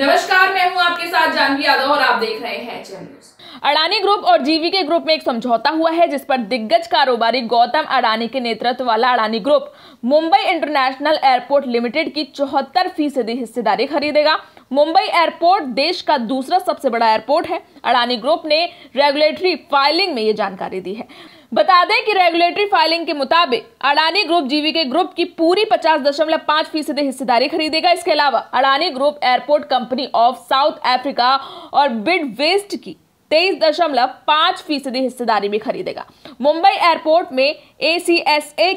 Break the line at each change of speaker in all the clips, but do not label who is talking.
नमस्कार मैं हूं आपके साथ जानवी यादव और आप देख रहे
हैं चैनल अडानी ग्रुप और जीवी के ग्रुप में एक समझौता हुआ है जिस पर दिग्गज कारोबारी गौतम अडानी के नेतृत्व वाला Adani group Mumbai international airport limited की चौहत्तर फीसदी हिस्सेदारी खरीदेगा मुंबई एयरपोर्ट देश का दूसरा सबसे बड़ा एयरपोर्ट है अडानी ग्रुप ने रेगुलेटरी फाइलिंग में ये जानकारी दी है बता दें कि रेगुलेटरी फाइलिंग के मुताबिक अडानी ग्रुप जीवी के ग्रुप की पूरी पचास दशमलव पांच फीसदी हिस्सेदारी खरीदेगा इसके अलावा Adani group airport company of South Africa और बिड वेस्ट की तेईस दशमलव पांच फीसदी हिस्सेदारी भी खरीदेगा मुंबई एयरपोर्ट में ए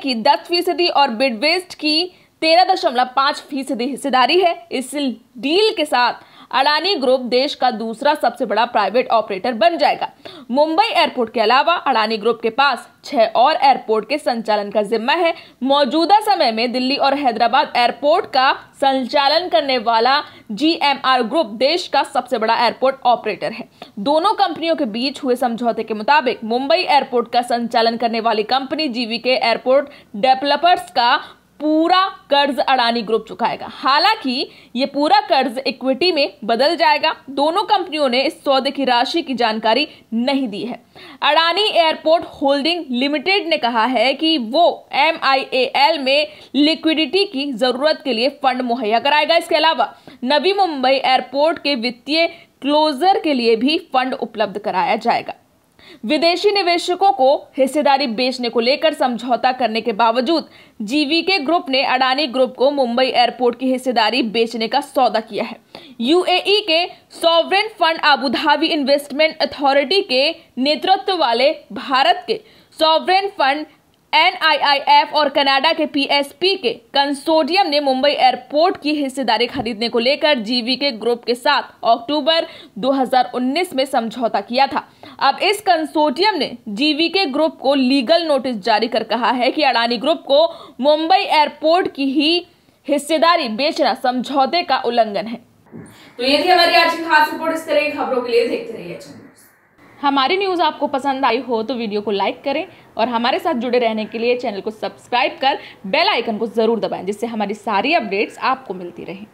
की दस फीसदी और बिड वेस्ट की तेरह दशमलव पांच फीसदी हिस्सेदारी है इस डील के साथ अडानी ग्रुप देश का दूसरा सबसे बड़ा प्राइवेट ऑपरेटर बन जाएगा मुंबई एयरपोर्ट के अलावा अडानी ग्रुप के पास छह और एयरपोर्ट के संचालन का जिम्मा है मौजूदा समय में दिल्ली और हैदराबाद एयरपोर्ट का संचालन करने वाला जीएमआर ग्रुप देश का सबसे बड़ा एयरपोर्ट ऑपरेटर है दोनों कंपनियों के बीच हुए समझौते के मुताबिक मुंबई एयरपोर्ट का संचालन करने वाली कंपनी जीवी के एयरपोर्ट डेवलपर्स का पूरा कर्ज अडानी ग्रुप चुकाएगा हालांकि ये पूरा कर्ज इक्विटी में बदल जाएगा दोनों कंपनियों ने इस सौदे की राशि की जानकारी नहीं दी है अडानी एयरपोर्ट होल्डिंग लिमिटेड ने कहा है कि वो एम में लिक्विडिटी की जरूरत के लिए फंड मुहैया कराएगा इसके अलावा नवी मुंबई एयरपोर्ट के वित्तीय क्लोजर के लिए भी फंड उपलब्ध कराया जाएगा विदेशी निवेशकों को हिस्सेदारी बेचने को लेकर समझौता करने के बावजूद जीवीके ग्रुप ने अडानी ग्रुप को मुंबई एयरपोर्ट की हिस्सेदारी बेचने का सौदा किया है यूएई के sovereign fund Abu Dhabi investment authority के नेतृत्व वाले भारत के सॉवरेन फंड एनआईआईएफ और कनाडा के पीएसपी के कंसोर्टियम ने मुंबई एयरपोर्ट की हिस्सेदारी खरीदने को लेकर जीवी के ग्रुप के साथ अक्टूबर 2019 में समझौता किया था अब इस कंसोर्टियम ने जीवी के ग्रुप को लीगल नोटिस जारी कर कहा है कि अडानी ग्रुप को मुंबई एयरपोर्ट की ही हिस्सेदारी बेचना समझौते का उल्लंघन है
तो ये थी हमारी आज की खास रिपोर्ट इस तरह
की खबरों के लिए देखते रहिए हमारी न्यूज़ आपको पसंद आई हो तो वीडियो को लाइक करें और हमारे साथ जुड़े रहने के लिए चैनल को सब्सक्राइब कर बेल आइकन को ज़रूर दबाएं जिससे हमारी सारी अपडेट्स आपको मिलती रहें